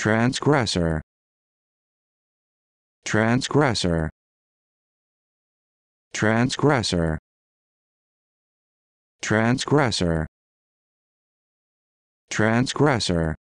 transgressor transgressor transgressor transgressor transgressor